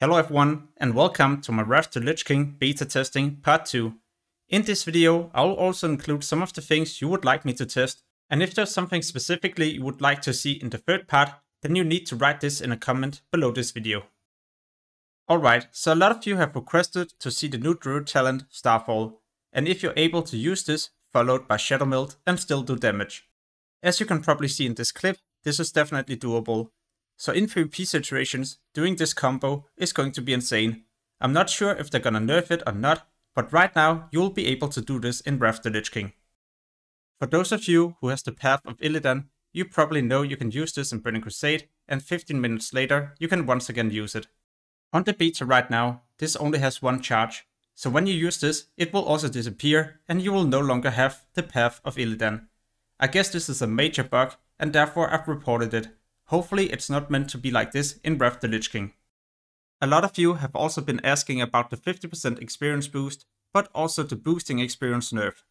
Hello everyone and welcome to my Wrath to Lich King beta testing part 2. In this video I'll also include some of the things you would like me to test and if there's something specifically you would like to see in the third part then you need to write this in a comment below this video. Alright, so a lot of you have requested to see the new druid talent Starfall and if you're able to use this followed by Shadow Melt and still do damage. As you can probably see in this clip this is definitely doable so in PvP situations, doing this combo is going to be insane. I'm not sure if they're gonna nerf it or not, but right now you'll be able to do this in Wrath the Lich King. For those of you who has the Path of Illidan, you probably know you can use this in Burning Crusade, and 15 minutes later you can once again use it. On the beta right now, this only has one charge, so when you use this, it will also disappear and you will no longer have the Path of Illidan. I guess this is a major bug and therefore I've reported it. Hopefully it's not meant to be like this in Wrath the Lich King. A lot of you have also been asking about the 50% experience boost, but also the boosting experience nerf.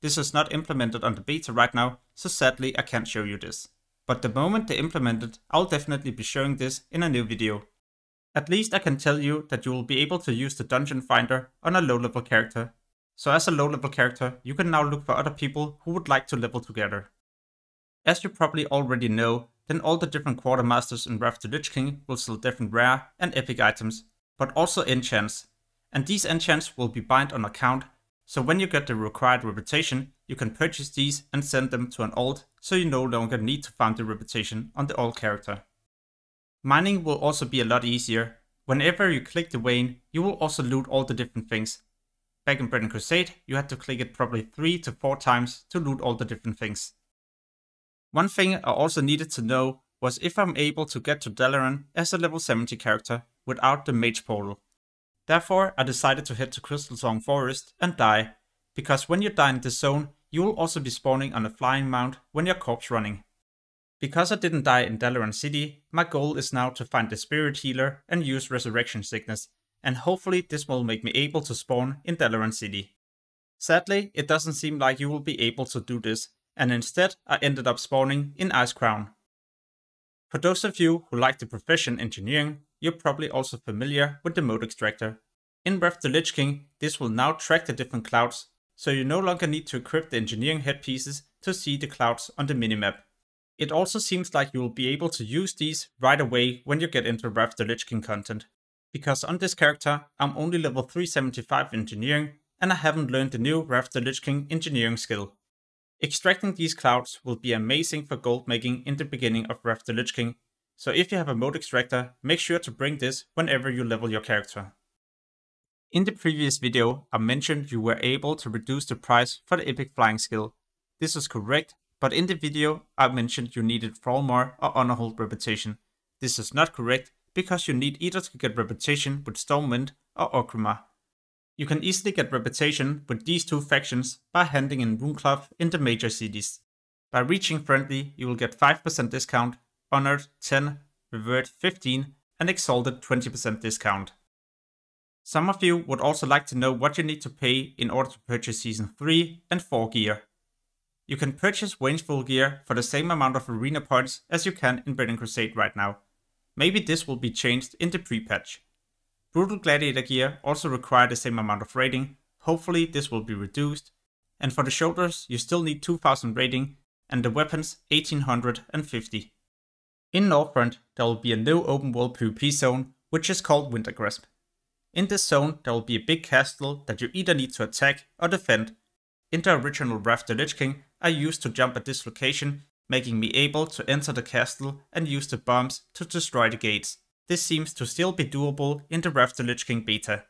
This is not implemented on the beta right now, so sadly I can't show you this. But the moment they implement it, I'll definitely be showing this in a new video. At least I can tell you that you will be able to use the dungeon finder on a low level character. So as a low level character, you can now look for other people who would like to level together. As you probably already know, then all the different quartermasters in Wrath to Lich King will sell different rare and epic items, but also enchants. And these enchants will be bind on account, so when you get the required reputation, you can purchase these and send them to an alt, so you no longer need to farm the reputation on the alt character. Mining will also be a lot easier. Whenever you click the vein, you will also loot all the different things. Back in Breton Crusade, you had to click it probably 3 to 4 times to loot all the different things. One thing I also needed to know was if I'm able to get to Dalaran as a level 70 character without the mage portal. Therefore, I decided to head to Crystal Song Forest and die, because when you die in this zone, you will also be spawning on a flying mount when your corpse running. Because I didn't die in Dalaran City, my goal is now to find the Spirit Healer and use Resurrection Sickness, and hopefully this will make me able to spawn in Dalaran City. Sadly, it doesn't seem like you will be able to do this and instead I ended up spawning in Ice Crown. For those of you who like the profession engineering, you're probably also familiar with the mode extractor. In Wrath of the Lich King, this will now track the different clouds, so you no longer need to equip the engineering headpieces to see the clouds on the minimap. It also seems like you will be able to use these right away when you get into Wrath of the Lich King content, because on this character I'm only level 375 engineering and I haven't learned the new Wrath of the Lich King engineering skill. Extracting these clouds will be amazing for gold making in the beginning of Wrath the Lich King, so if you have a mode extractor, make sure to bring this whenever you level your character. In the previous video, I mentioned you were able to reduce the price for the epic flying skill. This is correct, but in the video, I mentioned you needed Thrallmar or Honorhold Reputation. This is not correct, because you need either to get Reputation with Stormwind or Okrima you can easily get reputation with these two factions by handing in Runeclaw in the major cities. By reaching friendly, you will get 5% discount, honored 10, revered 15, and exalted 20% discount. Some of you would also like to know what you need to pay in order to purchase Season 3 and 4 gear. You can purchase Vengeful gear for the same amount of arena points as you can in Burning Crusade right now. Maybe this will be changed in the pre-patch. Brutal Gladiator gear also require the same amount of rating, hopefully this will be reduced, and for the shoulders you still need 2000 rating and the weapons 1850. In Northrend there will be a new open world PvP zone which is called Wintergrasp. In this zone there will be a big castle that you either need to attack or defend. In the original Wrath the Lich King I used to jump at this location making me able to enter the castle and use the bombs to destroy the gates. This seems to still be doable in the Wrath to Lich King beta.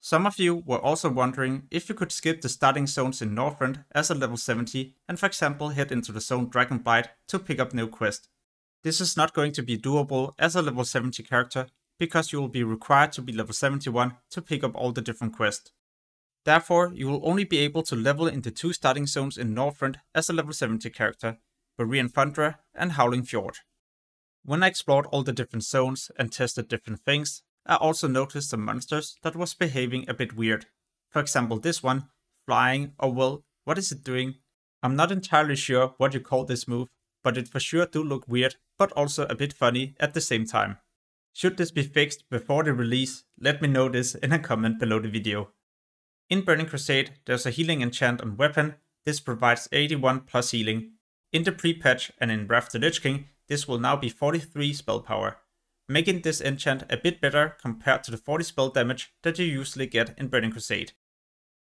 Some of you were also wondering if you could skip the starting zones in Northrend as a level 70 and for example head into the zone Dragonbite to pick up new quest. This is not going to be doable as a level 70 character because you will be required to be level 71 to pick up all the different quests. Therefore, you will only be able to level in the two starting zones in Northrend as a level 70 character, Borean Thundra and Howling Fjord. When I explored all the different zones and tested different things, I also noticed some monsters that was behaving a bit weird. For example this one, flying or well, what is it doing? I'm not entirely sure what you call this move, but it for sure do look weird, but also a bit funny at the same time. Should this be fixed before the release, let me know this in a comment below the video. In Burning Crusade, there's a healing enchant on weapon, this provides 81 plus healing. In the pre-patch and in Wrath the Lich King, this will now be 43 spell power, making this enchant a bit better compared to the 40 spell damage that you usually get in Burning Crusade.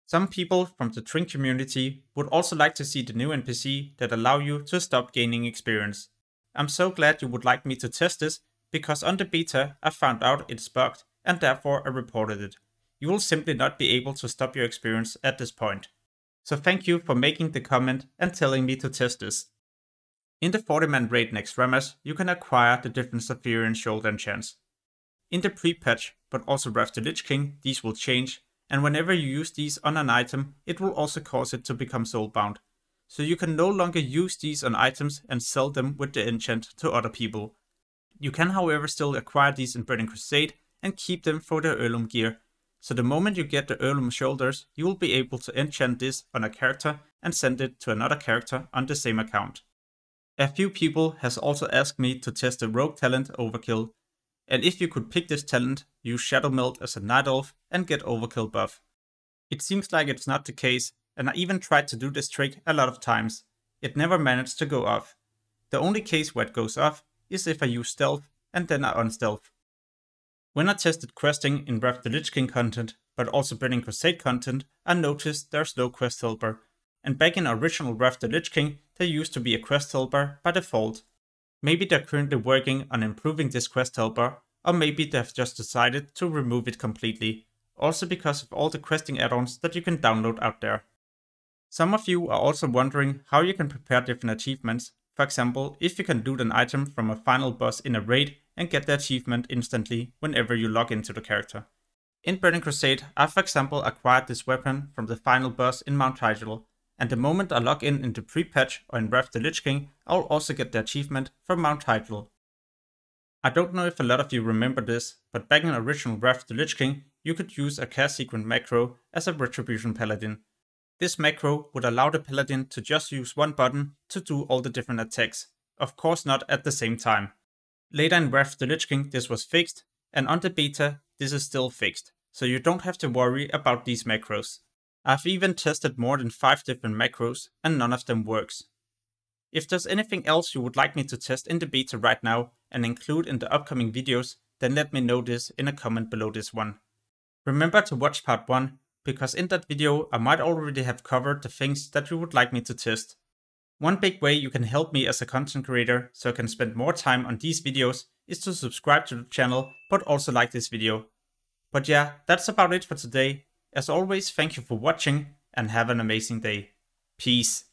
Some people from the Trink community would also like to see the new NPC that allow you to stop gaining experience. I'm so glad you would like me to test this because on the beta I found out it's bugged and therefore I reported it. You will simply not be able to stop your experience at this point. So thank you for making the comment and telling me to test this. In the 40-man raid next Remus, you can acquire the different Saphirian Shoulder enchants. In the pre-patch, but also Wrath the Lich King, these will change, and whenever you use these on an item, it will also cause it to become soulbound. So you can no longer use these on items and sell them with the enchant to other people. You can however still acquire these in Burning Crusade and keep them for the Earlum gear. So the moment you get the Earlum shoulders, you will be able to enchant this on a character and send it to another character on the same account. A few people has also asked me to test the rogue talent Overkill, and if you could pick this talent, use Shadow Melt as a Night Elf and get Overkill buff. It seems like it's not the case, and I even tried to do this trick a lot of times. It never managed to go off. The only case where it goes off is if I use stealth and then I unstealth. When I tested questing in Wrath the Lich King content, but also Burning Crusade content, I noticed there's no quest helper. And back in original Wrath the Lich King, there used to be a quest helper by default. Maybe they're currently working on improving this quest helper, or maybe they've just decided to remove it completely, also because of all the questing add-ons that you can download out there. Some of you are also wondering how you can prepare different achievements, for example if you can loot an item from a final boss in a raid and get the achievement instantly whenever you log into the character. In Burning Crusade, I for example acquired this weapon from the final boss in Mount Hyjal, and the moment I log in into pre-patch or in Wrath the Lich King, I'll also get the achievement from Mount Hytale. I don't know if a lot of you remember this, but back in original Wrath the Lich King, you could use a Care sequence macro as a Retribution Paladin. This macro would allow the Paladin to just use one button to do all the different attacks, of course not at the same time. Later in Wrath the Lich King this was fixed, and on the beta this is still fixed, so you don't have to worry about these macros. I've even tested more than 5 different macros and none of them works. If there's anything else you would like me to test in the beta right now and include in the upcoming videos, then let me know this in a comment below this one. Remember to watch part 1, because in that video I might already have covered the things that you would like me to test. One big way you can help me as a content creator so I can spend more time on these videos is to subscribe to the channel but also like this video. But yeah, that's about it for today as always, thank you for watching and have an amazing day. Peace.